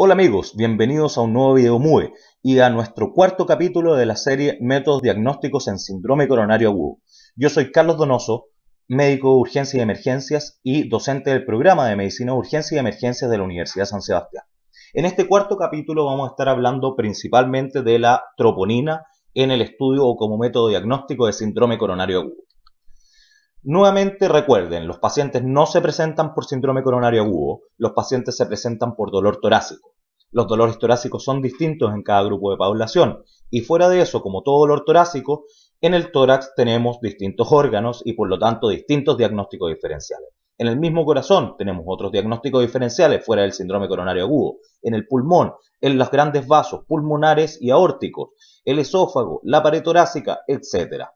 Hola amigos, bienvenidos a un nuevo video MUE y a nuestro cuarto capítulo de la serie Métodos Diagnósticos en Síndrome Coronario Agudo. Yo soy Carlos Donoso, médico de Urgencias y emergencias y docente del programa de medicina de urgencia y emergencias de la Universidad de San Sebastián. En este cuarto capítulo vamos a estar hablando principalmente de la troponina en el estudio o como método diagnóstico de síndrome coronario agudo. Nuevamente recuerden, los pacientes no se presentan por síndrome coronario agudo, los pacientes se presentan por dolor torácico. Los dolores torácicos son distintos en cada grupo de población y fuera de eso, como todo dolor torácico, en el tórax tenemos distintos órganos y por lo tanto distintos diagnósticos diferenciales. En el mismo corazón tenemos otros diagnósticos diferenciales fuera del síndrome coronario agudo, en el pulmón, en los grandes vasos pulmonares y aórticos, el esófago, la pared torácica, etc.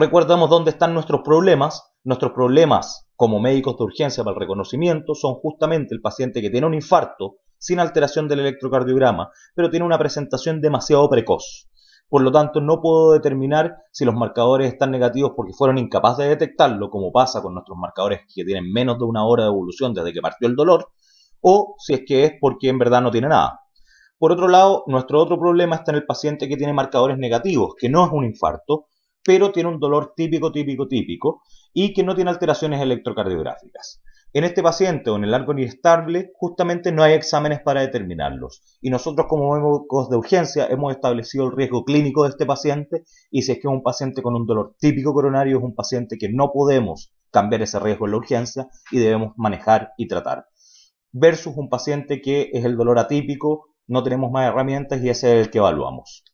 Recuerdamos dónde están nuestros problemas. Nuestros problemas como médicos de urgencia para el reconocimiento son justamente el paciente que tiene un infarto sin alteración del electrocardiograma, pero tiene una presentación demasiado precoz. Por lo tanto, no puedo determinar si los marcadores están negativos porque fueron incapaces de detectarlo, como pasa con nuestros marcadores que tienen menos de una hora de evolución desde que partió el dolor, o si es que es porque en verdad no tiene nada. Por otro lado, nuestro otro problema está en el paciente que tiene marcadores negativos, que no es un infarto, pero tiene un dolor típico, típico, típico y que no tiene alteraciones electrocardiográficas. En este paciente o en el largo inestable, justamente no hay exámenes para determinarlos. Y nosotros, como médicos de urgencia, hemos establecido el riesgo clínico de este paciente. Y si es que es un paciente con un dolor típico coronario, es un paciente que no podemos cambiar ese riesgo en la urgencia y debemos manejar y tratar. Versus un paciente que es el dolor atípico, no tenemos más herramientas y ese es el que evaluamos.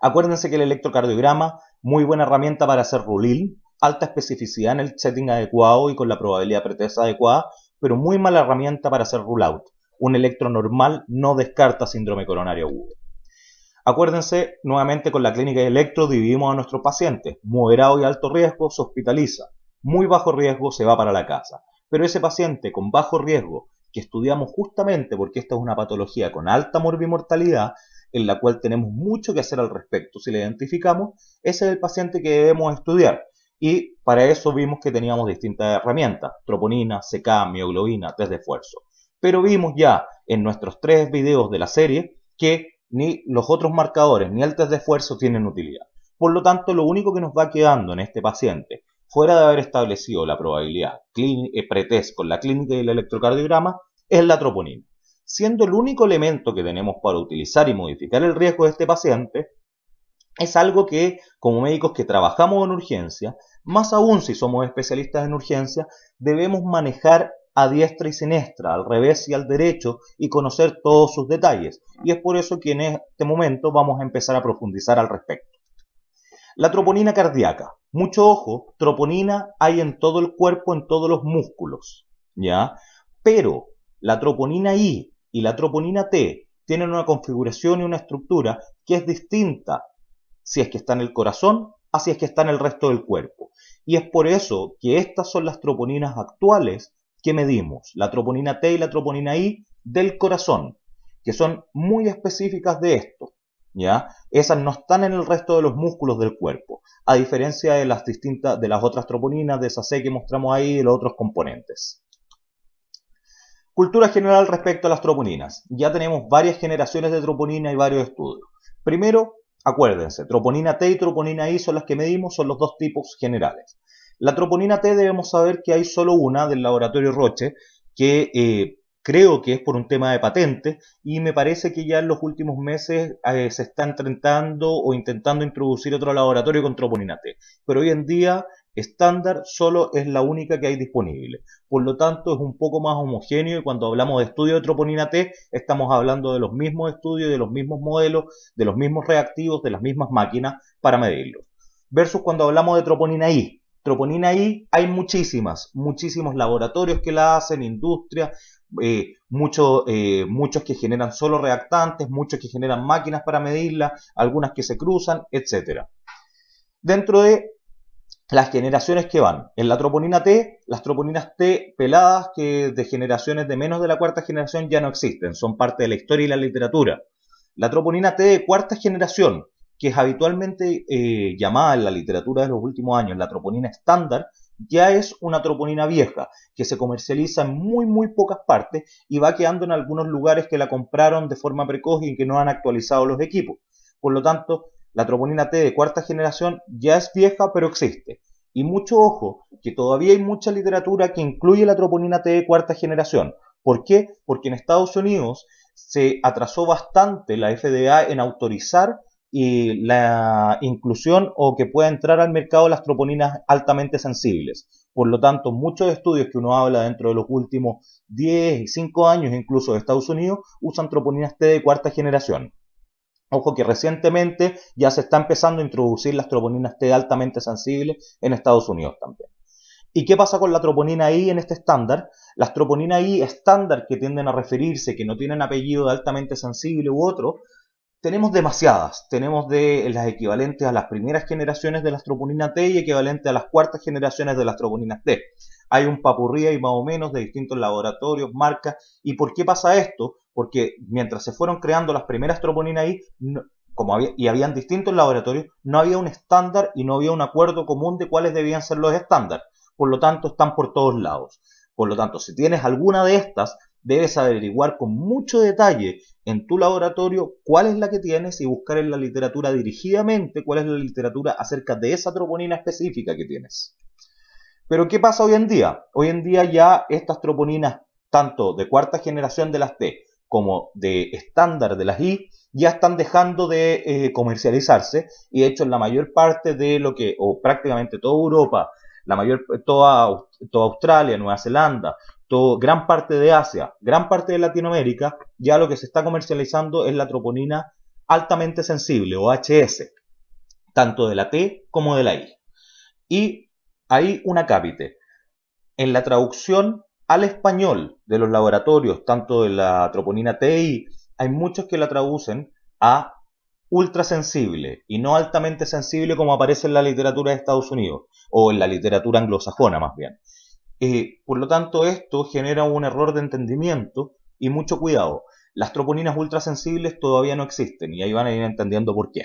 Acuérdense que el electrocardiograma muy buena herramienta para hacer rulil, alta especificidad en el setting adecuado y con la probabilidad pretesa adecuada, pero muy mala herramienta para hacer rule out. Un electro normal no descarta síndrome coronario agudo. Acuérdense, nuevamente con la clínica de electro dividimos a nuestros pacientes. Moderado y alto riesgo se hospitaliza. Muy bajo riesgo se va para la casa. Pero ese paciente con bajo riesgo, que estudiamos justamente porque esta es una patología con alta morbimortalidad, en la cual tenemos mucho que hacer al respecto. Si la identificamos, ese es el paciente que debemos estudiar. Y para eso vimos que teníamos distintas herramientas, troponina, CK, mioglobina, test de esfuerzo. Pero vimos ya en nuestros tres videos de la serie que ni los otros marcadores ni el test de esfuerzo tienen utilidad. Por lo tanto, lo único que nos va quedando en este paciente, fuera de haber establecido la probabilidad eh, pretest con la clínica y el electrocardiograma, es la troponina siendo el único elemento que tenemos para utilizar y modificar el riesgo de este paciente, es algo que como médicos que trabajamos en urgencia, más aún si somos especialistas en urgencia, debemos manejar a diestra y siniestra, al revés y al derecho, y conocer todos sus detalles. Y es por eso que en este momento vamos a empezar a profundizar al respecto. La troponina cardíaca. Mucho ojo, troponina hay en todo el cuerpo, en todos los músculos, ¿ya? Pero la troponina I y la troponina T tienen una configuración y una estructura que es distinta si es que está en el corazón a si es que está en el resto del cuerpo. Y es por eso que estas son las troponinas actuales que medimos, la troponina T y la troponina I del corazón, que son muy específicas de esto. ¿Ya? Esas no están en el resto de los músculos del cuerpo, a diferencia de las distintas, de las otras troponinas, de esa C que mostramos ahí y de los otros componentes. Cultura general respecto a las troponinas. Ya tenemos varias generaciones de troponina y varios estudios. Primero, acuérdense, troponina T y troponina I son las que medimos, son los dos tipos generales. La troponina T debemos saber que hay solo una del laboratorio Roche, que eh, creo que es por un tema de patente y me parece que ya en los últimos meses eh, se está tratando o intentando introducir otro laboratorio con troponina T. Pero hoy en día estándar solo es la única que hay disponible. Por lo tanto, es un poco más homogéneo y cuando hablamos de estudio de troponina T, estamos hablando de los mismos estudios, de los mismos modelos, de los mismos reactivos, de las mismas máquinas para medirlos. Versus cuando hablamos de troponina I. Troponina I hay muchísimas, muchísimos laboratorios que la hacen, industria, eh, eh, muchos que generan solo reactantes, muchos que generan máquinas para medirla, algunas que se cruzan, etc. Dentro de las generaciones que van. En la troponina T, las troponinas T peladas que de generaciones de menos de la cuarta generación ya no existen, son parte de la historia y la literatura. La troponina T de cuarta generación, que es habitualmente eh, llamada en la literatura de los últimos años la troponina estándar, ya es una troponina vieja, que se comercializa en muy, muy pocas partes y va quedando en algunos lugares que la compraron de forma precoz y que no han actualizado los equipos. Por lo tanto, la troponina T de cuarta generación ya es vieja, pero existe. Y mucho ojo, que todavía hay mucha literatura que incluye la troponina T de cuarta generación. ¿Por qué? Porque en Estados Unidos se atrasó bastante la FDA en autorizar eh, la inclusión o que pueda entrar al mercado las troponinas altamente sensibles. Por lo tanto, muchos estudios que uno habla dentro de los últimos 10 y 5 años, incluso de Estados Unidos, usan troponinas T de cuarta generación. Ojo que recientemente ya se está empezando a introducir las troponinas T altamente sensibles en Estados Unidos también. ¿Y qué pasa con la troponina I en este estándar? Las troponinas I estándar que tienden a referirse, que no tienen apellido de altamente sensible u otro, tenemos demasiadas. Tenemos de las equivalentes a las primeras generaciones de las troponinas T y equivalentes a las cuartas generaciones de las troponinas T. Hay un papurría y más o menos de distintos laboratorios, marcas. ¿Y por qué pasa esto? porque mientras se fueron creando las primeras troponinas ahí, como y habían distintos laboratorios, no había un estándar y no había un acuerdo común de cuáles debían ser los estándares. Por lo tanto, están por todos lados. Por lo tanto, si tienes alguna de estas, debes averiguar con mucho detalle en tu laboratorio cuál es la que tienes y buscar en la literatura dirigidamente cuál es la literatura acerca de esa troponina específica que tienes. Pero ¿qué pasa hoy en día? Hoy en día ya estas troponinas, tanto de cuarta generación de las T como de estándar de las I ya están dejando de eh, comercializarse y de hecho en la mayor parte de lo que, o prácticamente toda Europa, la mayor, toda, Australia, Nueva Zelanda, gran parte de Asia, gran parte de Latinoamérica, ya lo que se está comercializando es la troponina altamente sensible o HS, tanto de la T como de la I. Y hay una cápita, En la traducción al español de los laboratorios, tanto de la troponina TI, hay muchos que la traducen a ultrasensible y no altamente sensible como aparece en la literatura de Estados Unidos o en la literatura anglosajona más bien. Eh, por lo tanto, esto genera un error de entendimiento y mucho cuidado. Las troponinas ultrasensibles todavía no existen y ahí van a ir entendiendo por qué.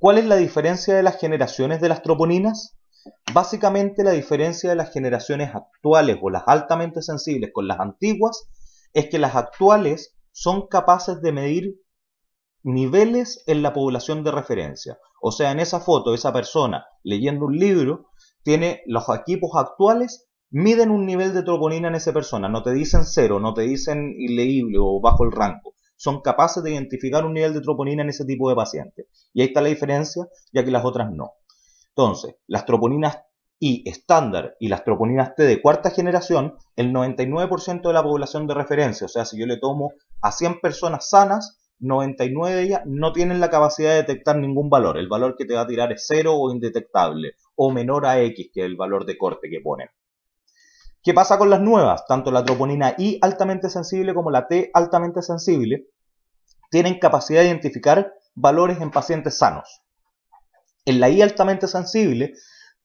¿Cuál es la diferencia de las generaciones de las troponinas? Básicamente la diferencia de las generaciones actuales o las altamente sensibles con las antiguas es que las actuales son capaces de medir niveles en la población de referencia. O sea, en esa foto, esa persona leyendo un libro, tiene los equipos actuales, miden un nivel de troponina en esa persona. No te dicen cero, no te dicen ileíble o bajo el rango. Son capaces de identificar un nivel de troponina en ese tipo de paciente. Y ahí está la diferencia, ya que las otras no. Entonces, las troponinas I estándar y las troponinas T de cuarta generación, el 99% de la población de referencia, o sea, si yo le tomo a 100 personas sanas, 99 de ellas no tienen la capacidad de detectar ningún valor. El valor que te va a tirar es cero o indetectable, o menor a X, que es el valor de corte que ponen. ¿Qué pasa con las nuevas? Tanto la troponina I altamente sensible como la T altamente sensible tienen capacidad de identificar valores en pacientes sanos. En la I altamente sensible,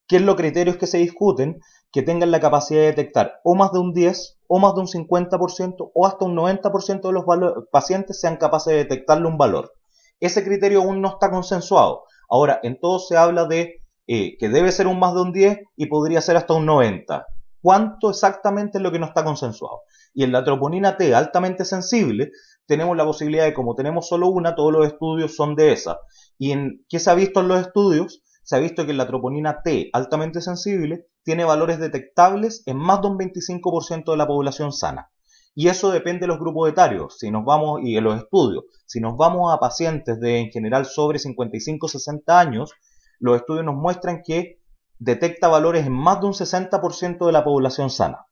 ¿qué es los criterios que se discuten que tengan la capacidad de detectar o más de un 10, o más de un 50%, o hasta un 90% de los pacientes sean capaces de detectarle un valor? Ese criterio aún no está consensuado. Ahora, en todo se habla de eh, que debe ser un más de un 10 y podría ser hasta un 90. ¿Cuánto exactamente es lo que no está consensuado? Y en la troponina T altamente sensible, tenemos la posibilidad de, como tenemos solo una, todos los estudios son de esa. ¿Y en qué se ha visto en los estudios? Se ha visto que la troponina T, altamente sensible, tiene valores detectables en más de un 25% de la población sana. Y eso depende de los grupos etarios, si nos vamos, y de los estudios. Si nos vamos a pacientes de en general sobre 55 60 años, los estudios nos muestran que detecta valores en más de un 60% de la población sana.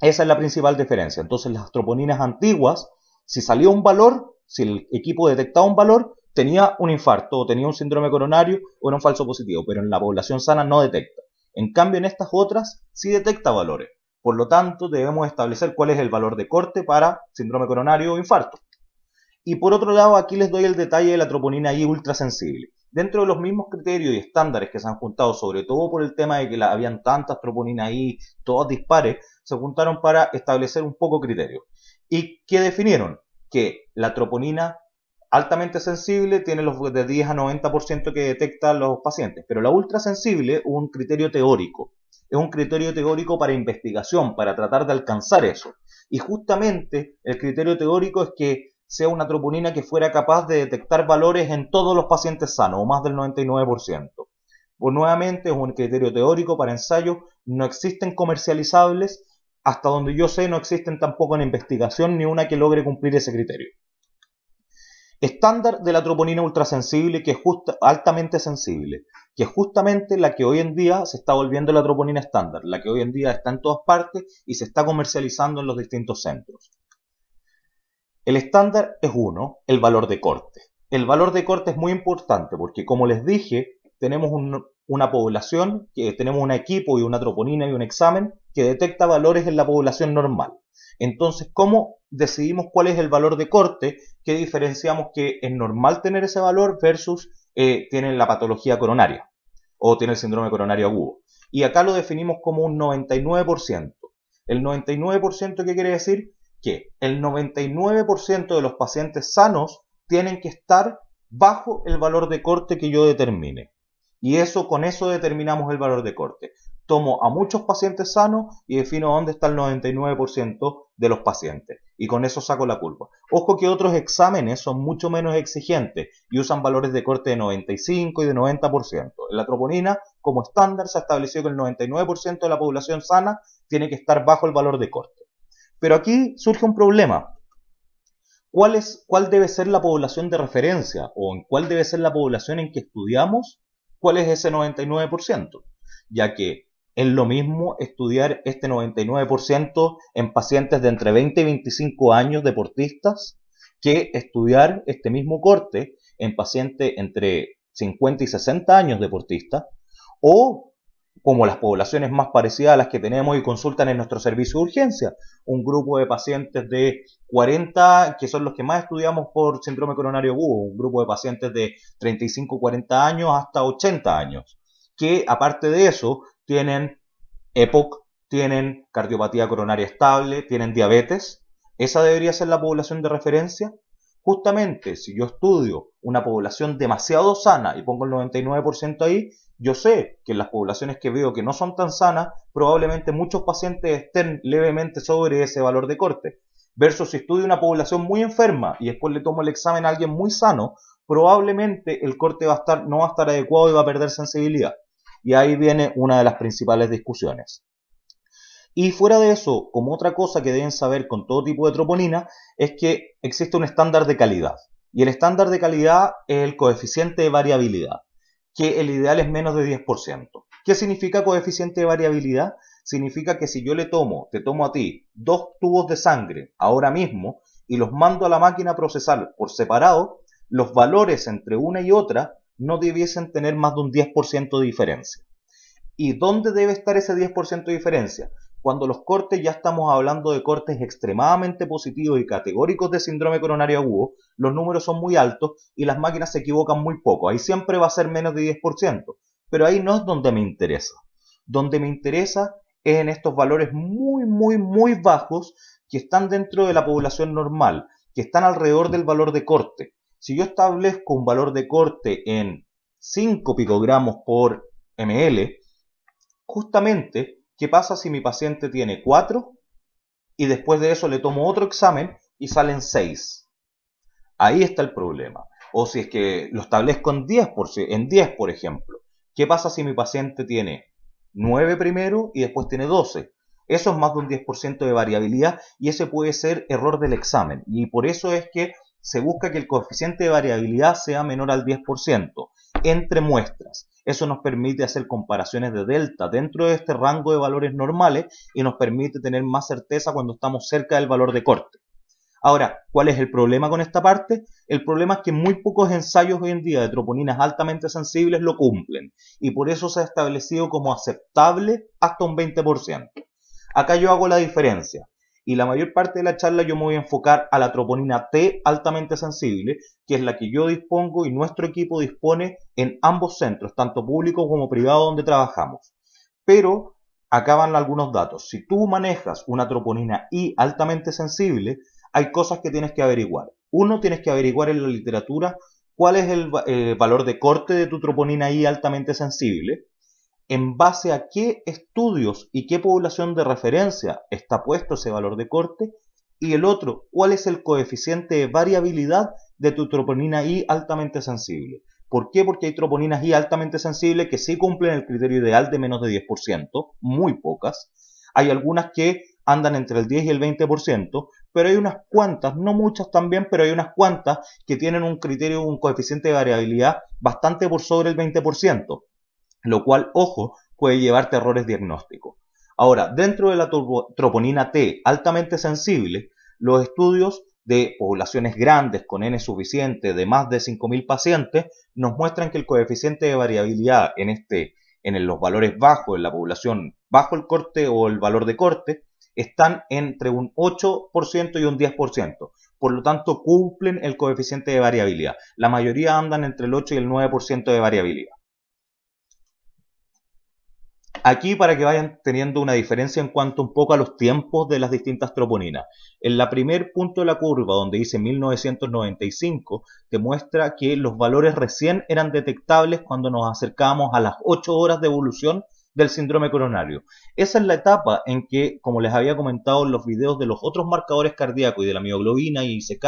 Esa es la principal diferencia. Entonces las troponinas antiguas, si salió un valor, si el equipo detectaba un valor, tenía un infarto o tenía un síndrome coronario o era un falso positivo, pero en la población sana no detecta. En cambio, en estas otras sí detecta valores. Por lo tanto, debemos establecer cuál es el valor de corte para síndrome coronario o infarto. Y por otro lado, aquí les doy el detalle de la troponina I ultrasensible. Dentro de los mismos criterios y estándares que se han juntado, sobre todo por el tema de que habían tantas troponinas I, todos dispares, se juntaron para establecer un poco criterio. ¿Y qué definieron? Que la troponina altamente sensible tiene los de 10 a 90% que detectan los pacientes, pero la ultrasensible es un criterio teórico, es un criterio teórico para investigación, para tratar de alcanzar eso. Y justamente el criterio teórico es que sea una troponina que fuera capaz de detectar valores en todos los pacientes sanos, o más del 99%. Pues nuevamente es un criterio teórico para ensayo. no existen comercializables, hasta donde yo sé no existen tampoco en investigación ni una que logre cumplir ese criterio estándar de la troponina ultrasensible, que es justa, altamente sensible, que es justamente la que hoy en día se está volviendo la troponina estándar, la que hoy en día está en todas partes y se está comercializando en los distintos centros. El estándar es uno, el valor de corte. El valor de corte es muy importante porque, como les dije, tenemos una población, que tenemos un equipo y una troponina y un examen que detecta valores en la población normal. Entonces, ¿cómo decidimos cuál es el valor de corte? que diferenciamos que es normal tener ese valor versus eh, tienen la patología coronaria o tiene el síndrome coronario agudo. Y acá lo definimos como un 99%. El 99% qué quiere decir que el 99% de los pacientes sanos tienen que estar bajo el valor de corte que yo determine. Y eso con eso determinamos el valor de corte tomo a muchos pacientes sanos y defino dónde está el 99% de los pacientes. Y con eso saco la culpa. Ojo que otros exámenes son mucho menos exigentes y usan valores de corte de 95 y de 90%. En la troponina, como estándar, se ha establecido que el 99% de la población sana tiene que estar bajo el valor de corte. Pero aquí surge un problema. ¿Cuál, ¿Cuál debe ser la población de referencia o en cuál debe ser la población en que estudiamos? ¿Cuál es ese 99%? Ya que es lo mismo estudiar este 99% en pacientes de entre 20 y 25 años deportistas que estudiar este mismo corte en pacientes entre 50 y 60 años deportistas o como las poblaciones más parecidas a las que tenemos y consultan en nuestro servicio de urgencia, un grupo de pacientes de 40, que son los que más estudiamos por síndrome coronario agudo, un grupo de pacientes de 35, 40 años hasta 80 años que aparte de eso tienen EPOC, tienen cardiopatía coronaria estable, tienen diabetes. Esa debería ser la población de referencia. Justamente, si yo estudio una población demasiado sana y pongo el 99% ahí, yo sé que en las poblaciones que veo que no son tan sanas, probablemente muchos pacientes estén levemente sobre ese valor de corte. Versus si estudio una población muy enferma y después le tomo el examen a alguien muy sano, probablemente el corte no va a estar adecuado y va a perder sensibilidad. Y ahí viene una de las principales discusiones. Y fuera de eso, como otra cosa que deben saber con todo tipo de troponina, es que existe un estándar de calidad. Y el estándar de calidad es el coeficiente de variabilidad, que el ideal es menos de 10%. ¿Qué significa coeficiente de variabilidad? Significa que si yo le tomo, te tomo a ti, dos tubos de sangre ahora mismo y los mando a la máquina a procesar por separado, los valores entre una y otra no debiesen tener más de un 10% de diferencia. ¿Y dónde debe estar ese 10% de diferencia? Cuando los cortes, ya estamos hablando de cortes extremadamente positivos y categóricos de síndrome coronario agudo, los números son muy altos y las máquinas se equivocan muy poco. Ahí siempre va a ser menos de 10%. Pero ahí no es donde me interesa. Donde me interesa es en estos valores muy, muy, muy bajos que están dentro de la población normal, que están alrededor del valor de corte. Si yo establezco un valor de corte en 5 picogramos por ml, justamente, ¿qué pasa si mi paciente tiene 4 y después de eso le tomo otro examen y salen 6? Ahí está el problema. O si es que lo establezco en 10, por, ejemplo. ¿Qué pasa si mi paciente tiene 9 primero y después tiene 12? Eso es más de un 10% de variabilidad y ese puede ser error del examen. Y por eso es que se busca que el coeficiente de variabilidad sea menor al 10% entre muestras. Eso nos permite hacer comparaciones de delta dentro de este rango de valores normales y nos permite tener más certeza cuando estamos cerca del valor de corte. Ahora, ¿cuál es el problema con esta parte? El problema es que muy pocos ensayos hoy en día de troponinas altamente sensibles lo cumplen y por eso se ha establecido como aceptable hasta un 20%. Acá yo hago la diferencia y la mayor parte de la charla yo me voy a enfocar a la troponina T altamente sensible, que es la que yo dispongo y nuestro equipo dispone en ambos centros, tanto público como privado donde trabajamos. Pero van algunos datos. Si tú manejas una troponina I altamente sensible, hay cosas que tienes que averiguar. Uno, tienes que averiguar en la literatura cuál es el eh, valor de corte de tu troponina I altamente sensible en base a qué estudios y qué población de referencia está puesto ese valor de corte, y el otro, cuál es el coeficiente de variabilidad de tu troponina I altamente sensible. ¿Por qué? Porque hay troponinas I altamente sensibles que sí cumplen el criterio ideal de menos de 10%, muy pocas. Hay algunas que andan entre el 10 y el 20%, pero hay unas cuantas, no muchas también, pero hay unas cuantas que tienen un criterio, un coeficiente de variabilidad bastante por sobre el 20% lo cual, ojo, puede llevarte a errores diagnósticos. Ahora, dentro de la troponina T altamente sensible, los estudios de poblaciones grandes con N suficiente de más de 5.000 pacientes nos muestran que el coeficiente de variabilidad en, este, en los valores bajos, en la población bajo el corte o el valor de corte, están entre un 8% y un 10%. Por lo tanto, cumplen el coeficiente de variabilidad. La mayoría andan entre el 8 y el 9% de variabilidad. Aquí para que vayan teniendo una diferencia en cuanto un poco a los tiempos de las distintas troponinas. En la primer punto de la curva, donde dice 1995, demuestra que los valores recién eran detectables cuando nos acercamos a las 8 horas de evolución del síndrome coronario. Esa es la etapa en que, como les había comentado en los videos de los otros marcadores cardíacos y de la mioglobina y ICK,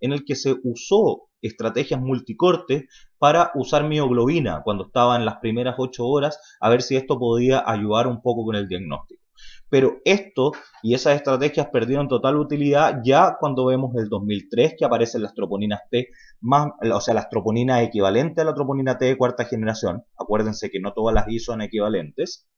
en el que se usó estrategias multicortes para usar mioglobina cuando estaba en las primeras 8 horas, a ver si esto podía ayudar un poco con el diagnóstico. Pero esto y esas estrategias perdieron total utilidad ya cuando vemos el 2003 que aparecen las troponinas T, más, o sea, las troponinas equivalentes a la troponina T de cuarta generación. Acuérdense que no todas las I son equivalentes.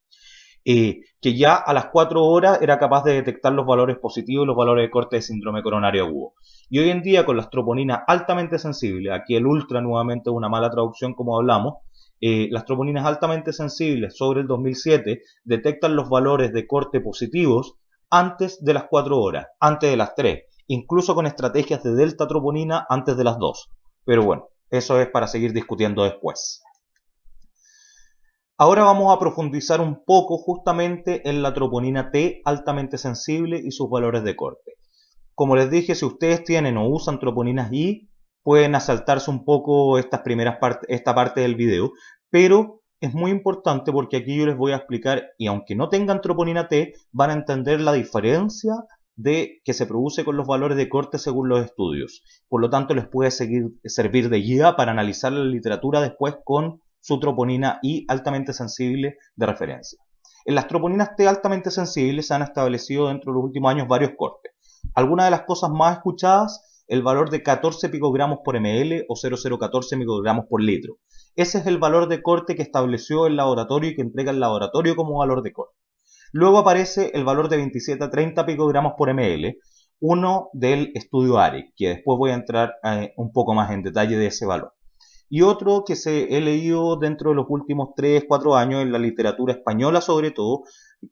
Eh, que ya a las 4 horas era capaz de detectar los valores positivos y los valores de corte de síndrome coronario agudo. Y hoy en día con las troponinas altamente sensibles, aquí el ultra nuevamente es una mala traducción como hablamos, eh, las troponinas altamente sensibles sobre el 2007 detectan los valores de corte positivos antes de las 4 horas, antes de las 3, incluso con estrategias de delta troponina antes de las 2. Pero bueno, eso es para seguir discutiendo después. Ahora vamos a profundizar un poco justamente en la troponina T altamente sensible y sus valores de corte. Como les dije, si ustedes tienen o usan troponinas I, pueden asaltarse un poco estas primeras esta parte del video, pero es muy importante porque aquí yo les voy a explicar, y aunque no tengan troponina T, van a entender la diferencia de que se produce con los valores de corte según los estudios. Por lo tanto, les puede servir de guía para analizar la literatura después con su troponina I altamente sensible de referencia. En las troponinas T altamente sensibles se han establecido dentro de los últimos años varios cortes. Algunas de las cosas más escuchadas, el valor de 14 picogramos por ml o 0,014 microgramos por litro. Ese es el valor de corte que estableció el laboratorio y que entrega el laboratorio como valor de corte. Luego aparece el valor de 27 a 30 picogramos por ml, uno del estudio ARIC, e, que después voy a entrar eh, un poco más en detalle de ese valor y otro que se he leído dentro de los últimos 3, 4 años en la literatura española sobre todo,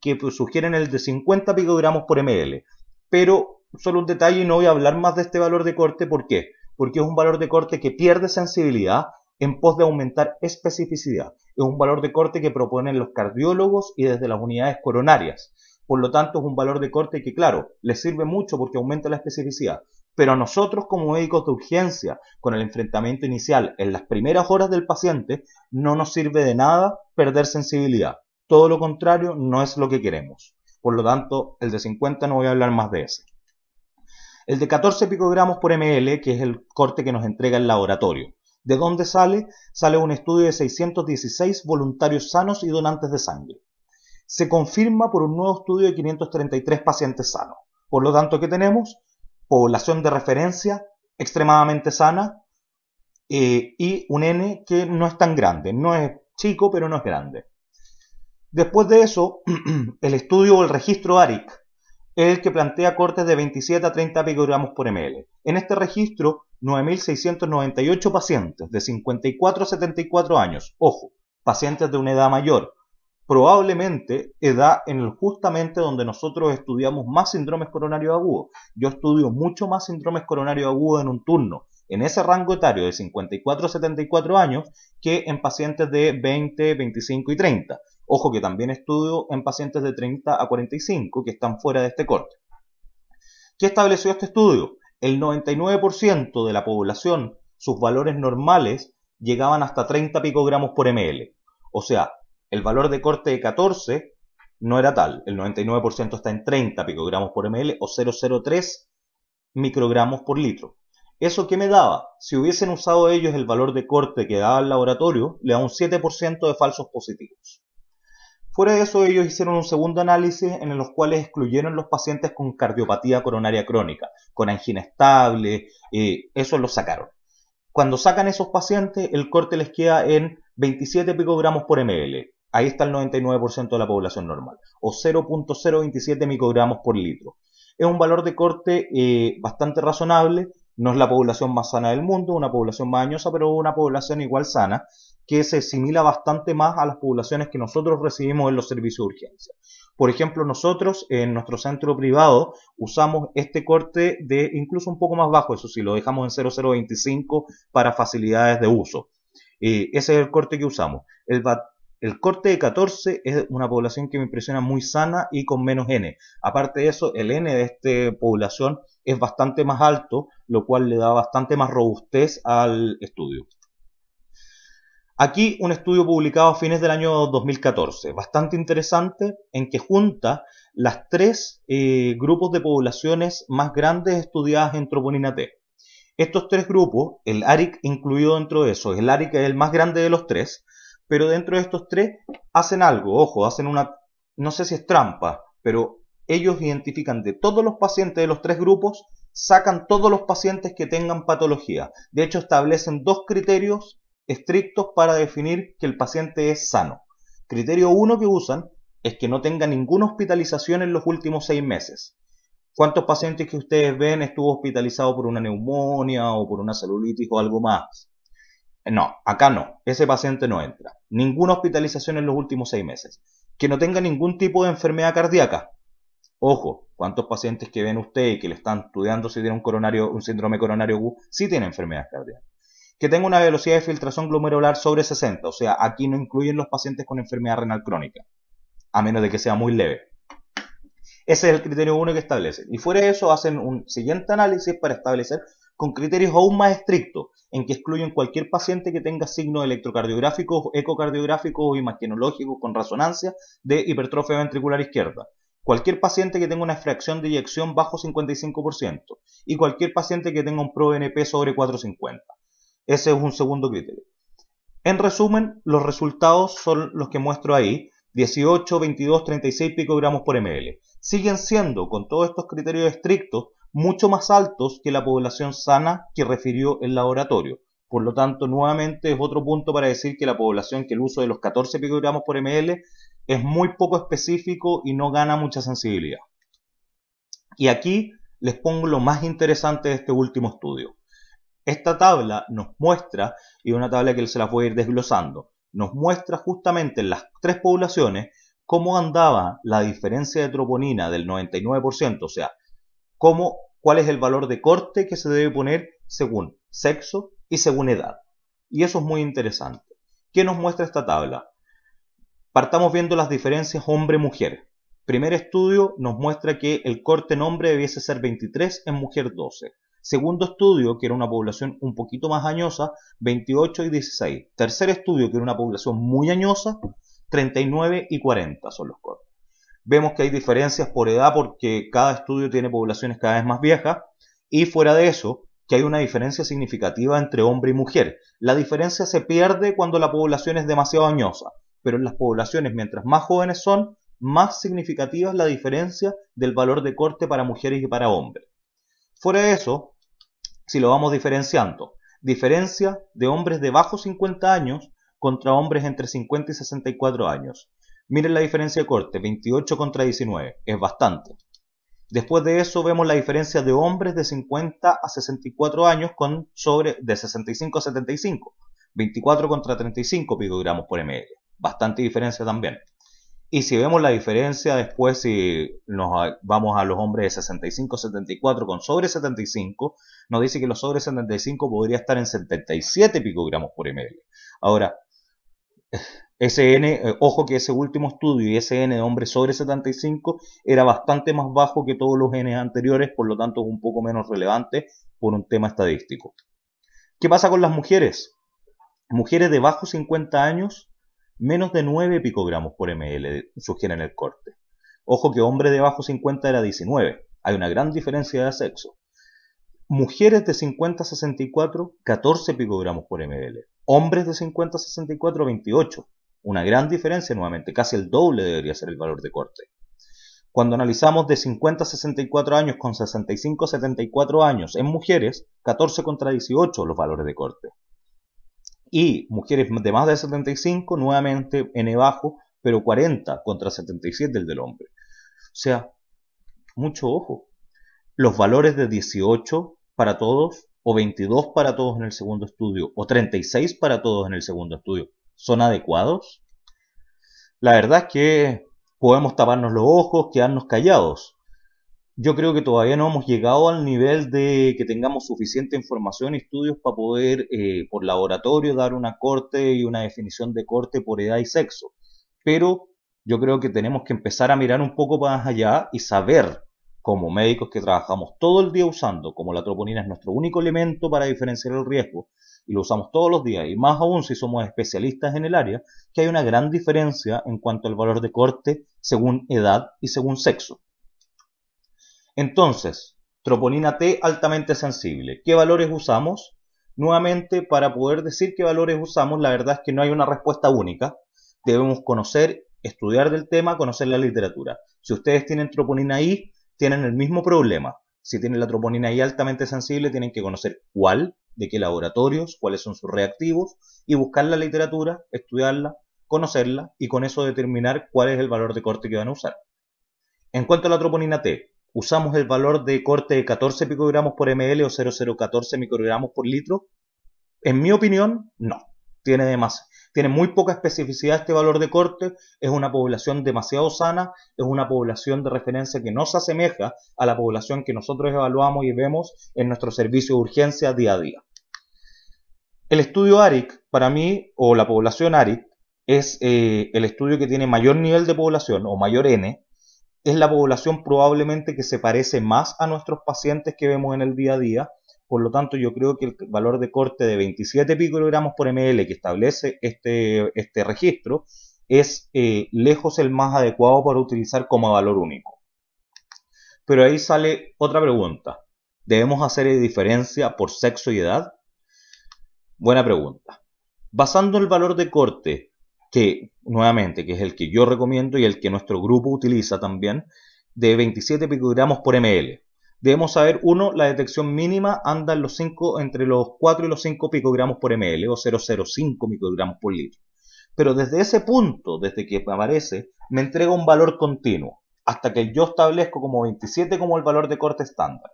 que pues, sugieren el de 50 picogramos por ml. Pero solo un detalle, y no voy a hablar más de este valor de corte, ¿por qué? Porque es un valor de corte que pierde sensibilidad en pos de aumentar especificidad. Es un valor de corte que proponen los cardiólogos y desde las unidades coronarias. Por lo tanto, es un valor de corte que, claro, les sirve mucho porque aumenta la especificidad, pero nosotros como médicos de urgencia, con el enfrentamiento inicial en las primeras horas del paciente, no nos sirve de nada perder sensibilidad. Todo lo contrario no es lo que queremos. Por lo tanto, el de 50 no voy a hablar más de ese. El de 14 picogramos por ml, que es el corte que nos entrega el laboratorio. ¿De dónde sale? Sale un estudio de 616 voluntarios sanos y donantes de sangre. Se confirma por un nuevo estudio de 533 pacientes sanos. Por lo tanto, ¿qué tenemos? población de referencia extremadamente sana eh, y un N que no es tan grande, no es chico pero no es grande. Después de eso, el estudio o el registro ARIC es el que plantea cortes de 27 a 30 picogramos por ml. En este registro, 9.698 pacientes de 54 a 74 años, ojo, pacientes de una edad mayor, probablemente edad en el justamente donde nosotros estudiamos más síndromes coronarios agudos. Yo estudio mucho más síndromes coronarios agudos en un turno, en ese rango etario de 54 a 74 años, que en pacientes de 20, 25 y 30. Ojo que también estudio en pacientes de 30 a 45 que están fuera de este corte. ¿Qué estableció este estudio? El 99% de la población, sus valores normales llegaban hasta 30 picogramos por ml. O sea, el valor de corte de 14 no era tal. El 99% está en 30 picogramos por ml o 003 microgramos por litro. ¿Eso qué me daba? Si hubiesen usado ellos el valor de corte que daba el laboratorio, le da un 7% de falsos positivos. Fuera de eso, ellos hicieron un segundo análisis en los cuales excluyeron los pacientes con cardiopatía coronaria crónica, con angina estable, y eso lo sacaron. Cuando sacan esos pacientes, el corte les queda en 27 picogramos por ml. Ahí está el 99% de la población normal, o 0.027 microgramos por litro. Es un valor de corte eh, bastante razonable, no es la población más sana del mundo, una población más añosa, pero una población igual sana, que se asimila bastante más a las poblaciones que nosotros recibimos en los servicios de urgencia. Por ejemplo, nosotros en nuestro centro privado usamos este corte de incluso un poco más bajo, eso sí, lo dejamos en 0025 para facilidades de uso. Eh, ese es el corte que usamos. El, el corte de 14 es una población que me impresiona muy sana y con menos N. Aparte de eso, el N de esta población es bastante más alto, lo cual le da bastante más robustez al estudio. Aquí un estudio publicado a fines del año 2014, bastante interesante, en que junta las tres eh, grupos de poblaciones más grandes estudiadas en troponina T. Estos tres grupos, el ARIC incluido dentro de eso, el ARIC es el más grande de los tres, pero dentro de estos tres hacen algo, ojo, hacen una, no sé si es trampa, pero ellos identifican de todos los pacientes de los tres grupos, sacan todos los pacientes que tengan patología. De hecho, establecen dos criterios estrictos para definir que el paciente es sano. Criterio uno que usan es que no tenga ninguna hospitalización en los últimos seis meses. ¿Cuántos pacientes que ustedes ven estuvo hospitalizado por una neumonía o por una celulitis o algo más? No, acá no, ese paciente no entra. Ninguna hospitalización en los últimos seis meses. Que no tenga ningún tipo de enfermedad cardíaca. Ojo, ¿cuántos pacientes que ven usted y que le están estudiando si tiene un, coronario, un síndrome coronario U, sí tiene enfermedad cardíaca? Que tenga una velocidad de filtración glomerular sobre 60, o sea, aquí no incluyen los pacientes con enfermedad renal crónica, a menos de que sea muy leve. Ese es el criterio 1 que establecen. Y fuera de eso, hacen un siguiente análisis para establecer con criterios aún más estrictos en que excluyen cualquier paciente que tenga signos electrocardiográficos, ecocardiográficos o imaginológicos con resonancia de hipertrofia ventricular izquierda. Cualquier paciente que tenga una fracción de eyección bajo 55% y cualquier paciente que tenga un PRO-NP sobre 450. Ese es un segundo criterio. En resumen, los resultados son los que muestro ahí, 18, 22, 36 picogramos por ml. Siguen siendo, con todos estos criterios estrictos, mucho más altos que la población sana que refirió el laboratorio. Por lo tanto, nuevamente es otro punto para decir que la población que el uso de los 14 picogramos por ml es muy poco específico y no gana mucha sensibilidad. Y aquí les pongo lo más interesante de este último estudio. Esta tabla nos muestra, y una tabla que se la puede ir desglosando, nos muestra justamente en las tres poblaciones cómo andaba la diferencia de troponina del 99%, o sea, cuál es el valor de corte que se debe poner según sexo y según edad. Y eso es muy interesante. ¿Qué nos muestra esta tabla? Partamos viendo las diferencias hombre-mujer. Primer estudio nos muestra que el corte en hombre debiese ser 23, en mujer 12. Segundo estudio, que era una población un poquito más añosa, 28 y 16. Tercer estudio, que era una población muy añosa, 39 y 40 son los cortes. Vemos que hay diferencias por edad porque cada estudio tiene poblaciones cada vez más viejas y fuera de eso, que hay una diferencia significativa entre hombre y mujer. La diferencia se pierde cuando la población es demasiado añosa, pero en las poblaciones mientras más jóvenes son, más significativa es la diferencia del valor de corte para mujeres y para hombres. Fuera de eso, si lo vamos diferenciando, diferencia de hombres de bajo 50 años contra hombres entre 50 y 64 años. Miren la diferencia de corte, 28 contra 19, es bastante. Después de eso vemos la diferencia de hombres de 50 a 64 años con sobre de 65 a 75, 24 contra 35 picogramos por ml, bastante diferencia también. Y si vemos la diferencia después, si nos vamos a los hombres de 65 a 74 con sobre 75, nos dice que los sobre 75 podría estar en 77 picogramos por ml. Ahora, SN, eh, ojo que ese último estudio y SN de hombres sobre 75 era bastante más bajo que todos los N anteriores, por lo tanto es un poco menos relevante por un tema estadístico. ¿Qué pasa con las mujeres? Mujeres de bajo 50 años, menos de 9 picogramos por ml sugieren el corte. Ojo que hombres de bajo 50 era 19. Hay una gran diferencia de sexo. Mujeres de 50 a 64, 14 picogramos por ml. Hombres de 50 a 64, 28. Una gran diferencia nuevamente, casi el doble debería ser el valor de corte. Cuando analizamos de 50 a 64 años con 65 a 74 años en mujeres, 14 contra 18 los valores de corte. Y mujeres de más de 75, nuevamente N bajo, pero 40 contra 77 el del hombre. O sea, mucho ojo. Los valores de 18 para todos o 22 para todos en el segundo estudio, o 36 para todos en el segundo estudio son adecuados? La verdad es que podemos taparnos los ojos, quedarnos callados. Yo creo que todavía no hemos llegado al nivel de que tengamos suficiente información y estudios para poder, eh, por laboratorio, dar una corte y una definición de corte por edad y sexo. Pero yo creo que tenemos que empezar a mirar un poco más allá y saber, como médicos que trabajamos todo el día usando, como la troponina es nuestro único elemento para diferenciar el riesgo, y lo usamos todos los días, y más aún si somos especialistas en el área, que hay una gran diferencia en cuanto al valor de corte según edad y según sexo. Entonces, troponina T altamente sensible. ¿Qué valores usamos? Nuevamente, para poder decir qué valores usamos, la verdad es que no hay una respuesta única. Debemos conocer, estudiar del tema, conocer la literatura. Si ustedes tienen troponina I, tienen el mismo problema. Si tienen la troponina I altamente sensible, tienen que conocer cuál, de qué laboratorios, cuáles son sus reactivos y buscar la literatura, estudiarla, conocerla y con eso determinar cuál es el valor de corte que van a usar. En cuanto a la troponina T, usamos el valor de corte de 14 picogramos por ml o 0014 microgramos por litro. En mi opinión, no. Tiene demasiado tiene muy poca especificidad este valor de corte, es una población demasiado sana, es una población de referencia que no se asemeja a la población que nosotros evaluamos y vemos en nuestro servicio de urgencia día a día. El estudio ARIC, para mí, o la población ARIC, es eh, el estudio que tiene mayor nivel de población o mayor N, es la población probablemente que se parece más a nuestros pacientes que vemos en el día a día. Por lo tanto, yo creo que el valor de corte de 27 picogramos por ml que establece este, este registro es eh, lejos el más adecuado para utilizar como valor único. Pero ahí sale otra pregunta. ¿Debemos hacer diferencia por sexo y edad? Buena pregunta. Basando el valor de corte, que nuevamente, que es el que yo recomiendo y el que nuestro grupo utiliza también, de 27 picogramos por ml. Debemos saber, uno, la detección mínima anda los entre los 4 y los 5 picogramos por ml o 0,05 microgramos por litro. Pero desde ese punto, desde que aparece, me entrega un valor continuo, hasta que yo establezco como 27 como el valor de corte estándar.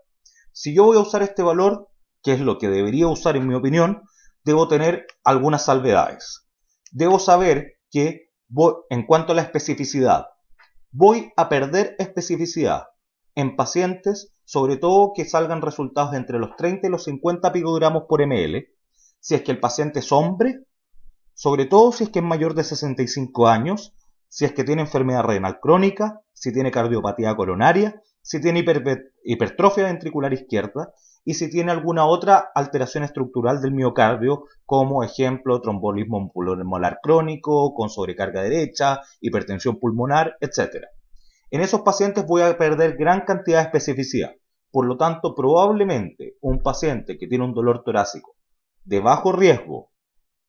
Si yo voy a usar este valor, que es lo que debería usar en mi opinión, debo tener algunas salvedades. Debo saber que, en cuanto a la especificidad, voy a perder especificidad en pacientes, sobre todo que salgan resultados entre los 30 y los 50 picogramos por ml, si es que el paciente es hombre, sobre todo si es que es mayor de 65 años, si es que tiene enfermedad renal crónica, si tiene cardiopatía coronaria, si tiene hipertrofia ventricular izquierda, y si tiene alguna otra alteración estructural del miocardio, como ejemplo trombolismo pulmonar crónico, con sobrecarga derecha, hipertensión pulmonar, etc. En esos pacientes voy a perder gran cantidad de especificidad. Por lo tanto, probablemente un paciente que tiene un dolor torácico de bajo riesgo,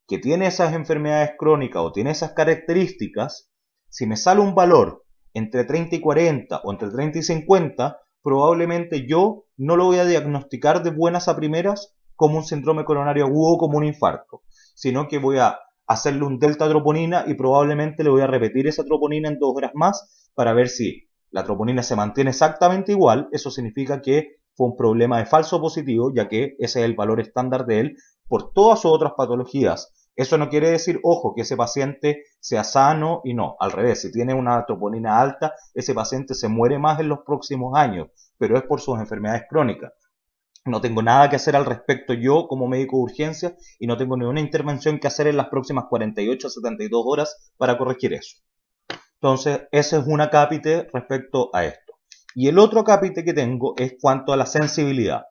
que tiene esas enfermedades crónicas o tiene esas características, si me sale un valor entre 30 y 40 o entre 30 y 50, probablemente yo no lo voy a diagnosticar de buenas a primeras como un síndrome coronario agudo o como un infarto, sino que voy a hacerle un delta troponina y probablemente le voy a repetir esa troponina en dos horas más para ver si la troponina se mantiene exactamente igual. Eso significa que fue un problema de falso positivo, ya que ese es el valor estándar de él por todas sus otras patologías. Eso no quiere decir, ojo, que ese paciente sea sano y no. Al revés, si tiene una troponina alta, ese paciente se muere más en los próximos años pero es por sus enfermedades crónicas. No tengo nada que hacer al respecto yo como médico de urgencia y no tengo ninguna intervención que hacer en las próximas 48 a 72 horas para corregir eso. Entonces, ese es un acápite respecto a esto. Y el otro acápite que tengo es cuanto a la sensibilidad.